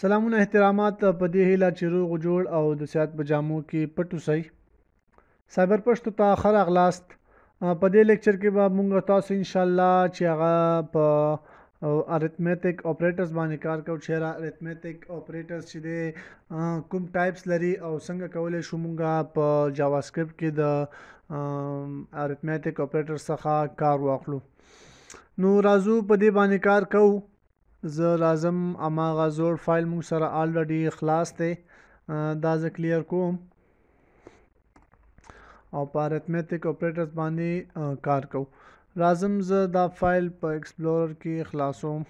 سلامونه احترامات په دې هیله چې روغ جوړ او د صحت په جامو کې پټ اوسئ سایبر پښتو ته خر اغلاست په دې لیکچر کې به موږ تاسو ان شاء الله چې هغه په ارثمیټک اپریټرز باندې کار کوو چې را ارثمیټک اپریټرز چې دي کوم ټایپس لري او څنګه کولای شو موږ په جاوا سکرپټ کې د ارثمیټک اپریټر څخه کار واخلو نو راځو په دې باندې کار کوو زه راځم هماغه زوړ فایل موږ سره آلریډي خلاص دی دا زه کلیر کوم او په ارتھمیټک اپریټرز باندې کار کوم راځم زه دا فایل په ایکسپلورر کې خلاصوم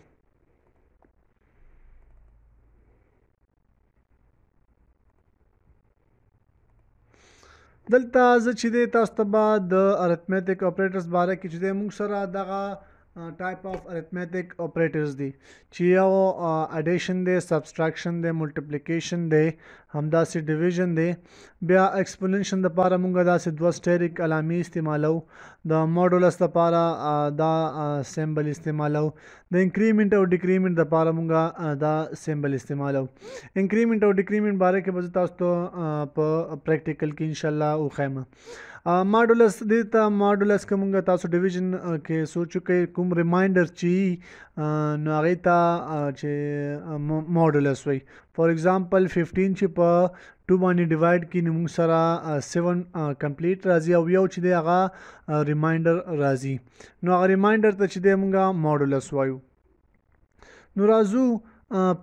دلته زه چې د تاسو ته د ارتھمیټک اپریټرز باره کې چې موږ سره دغه ټایپ اف ارثمیټک اپریټرز دي چې یو اډیشن دی سبستراکشن دی ملټیپلیکیشن دی همداسې ډیویژن دی بیا ایکسپوننشن د پاره مونږه داسې دوه سټیریک علامې استعمالو د ماډولس د پاره دا سیمبل استعمالو د انکریمنت او ډیکریمنت د پاره مونږه دا سیمبل استعمالو انکریمنت او ډیکریمنت باره کې به تاسو ته په پریکټیکل کې ان شاء الله وخایم ماډولس دې ته ماډولس کومه تاسو ډیویژن کې سوچو کې کوم کوم ریمایندر چې نو هغه ته چې ماډولس وي فار ایگزامپل 15 چې په 2 باندې ډیوایډ کې نو موږ سره 7 کمپلیټ راځي او یو چې دی هغه ریمایندر راځي نو هغه ریمایندر ته چې دی موږ ماډولس وایو نو راځو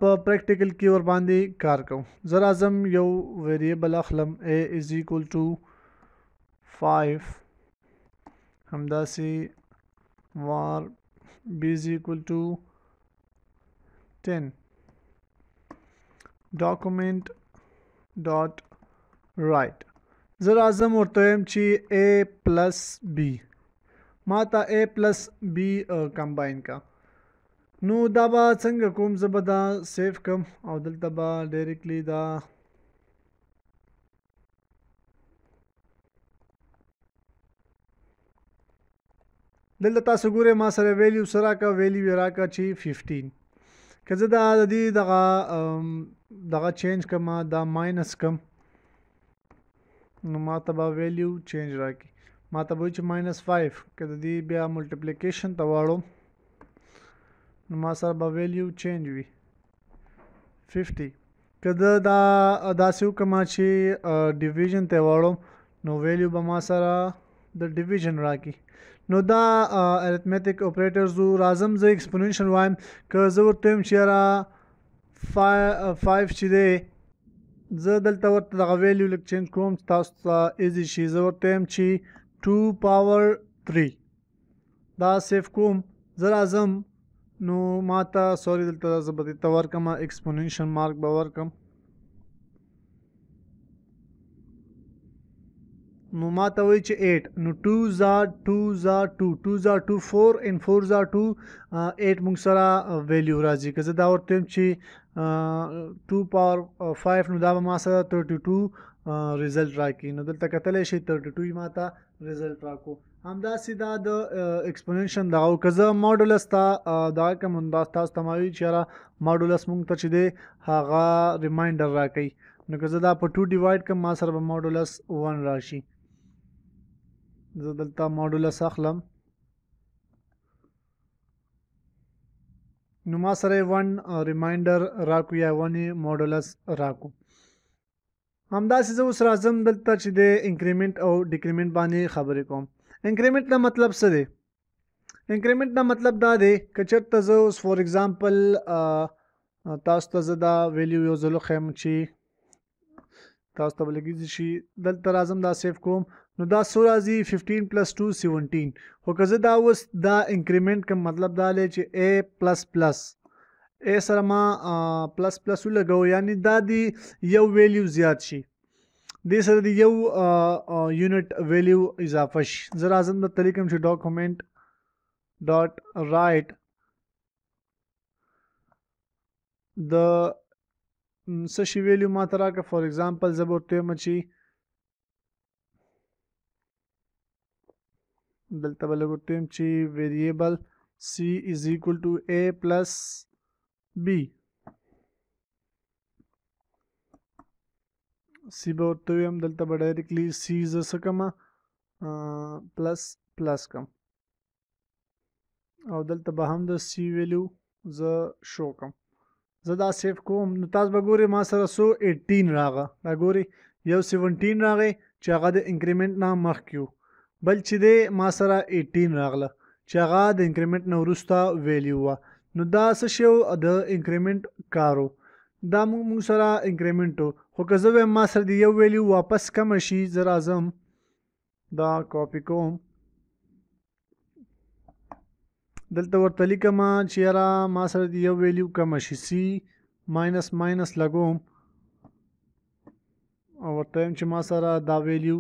په پریکټیکل کې ور باندې کار کوم زر اعظم یو ویریبل اخلم a is equal to 5 همداسې var b is equal to 10 document dot write زه راځم ورته ویم چې a پلس b ما ته a پلس b کمباین کا نو دا به څنګه کوم زه به دا سیف کم او دلته به ډایرکټلی دا دلته تاسو ګوره ما سره ویلیو سره کا ویلیو را کا چې 15 کزه دا د دې دغه دغه چینج کما دا ماینس کم نو ماته به ویلیو چینج راکی ماته به چې ماینس 5 کده دې بیا ملټیپلیکیشن ته واړو نو ما سره به ویلیو چینج وی 50 کده دا داسې کما چې ډیویژن ته واړو نو ویلیو به ما سره د ډیویژن راکی نو دا ارثمیټک اپریټرز وو راځم زه ایکسپوننشل وایم که زه ورته هم چیرې 5 چې دی زه دلته ورته د ویلیو لیک چینج کوم تاسو ته ایزی شي زه ورته هم چې 2 پاور 3 دا سیف کوم زه راځم نو ما ته سوري دلته زه به دې ته ورکم ایکسپوننشل مارک به ورکم نو ما ته وایي چې 8 نو 2 زا 2 زا 2 2 زا 2 4 ان 4 زا 2 8 موږ سره ویلیو راځي که زه دا ورته چې 2 پاور 5 نو دا به ما سره 32 ریزلټ راکې نو دلته کتلی شي 32 ما ته ریزلټ راکو همداسې دا د ایکسپوننشن دغه کزه ماډولس تا دا کوم انداز تاسو تموي چې را ماډولس مونږ ته چې دی هغه ریمایندر راکړي نو کزه دا په 2 ډیوایډ کوم ما سره به ماډولس 1 راشي زه دلته ماډولس اخلم نو ما سره ون ریمایندر راکو یا ونې ماډولس راکو همداسې زه اوس راځم دلته چې د انکریمنت او ډیکریمنت باندې خبرې کوم انکریمنت نه مطلب څه دی انکریمنت نه مطلب دا دی که چېرته زه اوس فور اگزامپل تاسو ته زه دا ویلیو یو ځل وښیم چې تاسو ته به لګېږي شي دلته راځم دا سیف کوم نو دا سو راځي 15 پلس 2 17 خو که زه دا اوس دا انکریمنت کوم مطلب دا لې چې a پلس پلس a سره ما پلس پلس ولګو یعنی دا دی یو ویلیو زیات شي دې سره دی یو یونټ ویلیو اضافه شي زه راځم د تلیکم شي ډاکومنت ډاٹ رائټ د څه شی ویلیو ما تراکه فار ایگزامپل زبر ته مچی دلته به لږ وټیم چې ویریبل c is equal to a plus b c به ورته ویم دلته به ډایرکټلی c زه څه کومه پلس پلس کوم او دلته به هم د سی ویلو زه شو کوم زه دا سیف کوم نو تاسو به ګورئ ما سره سو ایټین راغه دا ګورئ یو سیونټین راغی چې هغه د انکریمنټ نه مخکې و بل چې دی ما سره 18 راغله چې هغه د انکریمنت نه وروسته ویلیو وا نو دا څه شو د انکریمنت کارو دا موږ سره انکریمنټو خو که زه ما سره دی یو ویلیو واپس کم شي زه راځم دا کاپی کوم دلته ورته لیکم چې را ما سره دی یو ویلیو کم شي سی ماینس ماینس لګوم او ورته چې ما سره دا ویلیو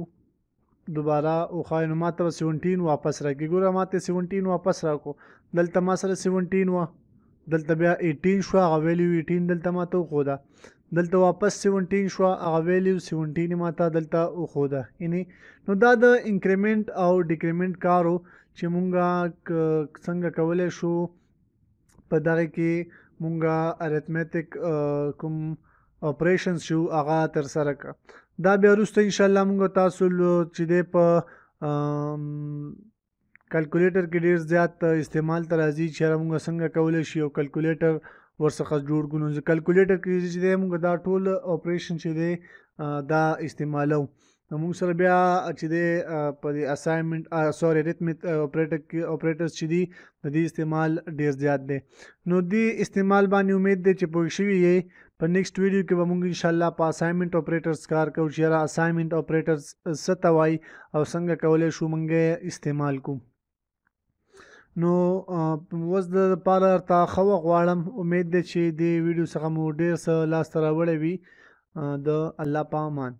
دوباره او خاين ما ته 17 واپس راکې ګوره ما ته 17 واپس راکو دلته ما سره 17 و دلته بیا 18 شو هغه ویلیو 18 دلته ما ته خو ده دلته واپس 17 شو هغه ویلیو 17 ما ته دلته خو ده یعنی نو دا د انکریمنت او ډیکریمنت کارو چې مونږه څنګه کولای شو په دغه کې مونږه ارثمیټک کوم uh, اپریشن شو هغه تر سره ک دا بیا وروسته ان شاء الله موږ تاسو چې د په کیلکولیټر کې ډیر زیات استعمال تر راځي چې موږ څنګه کولای شو کیلکولیټر ورڅخه جوړ کړو نو کیلکولیټر کې چې د موږ دا ټول اپریشن چې دی دا استعمالو موږ سره بیا چې د په اساینمنت سوري ریتمیک اپریټر کې اپریټرز چې دي د دې استعمال ډیر زیات دي نو دې استعمال باندې امید ده چې پوه شوی یې په نیکسټ ویډیو کې به موږ ان شاء الله په اساینمنت اپریټرز کار کوو چې را اساینمنت اپریټرز څه ته وایي او څنګه کولای شو موږ استعمال کوو نو وز د پاره تا خو غواړم امید ده چې د ویډیو څخه مو ډیر څه لاس ته راوړې وي د الله پامان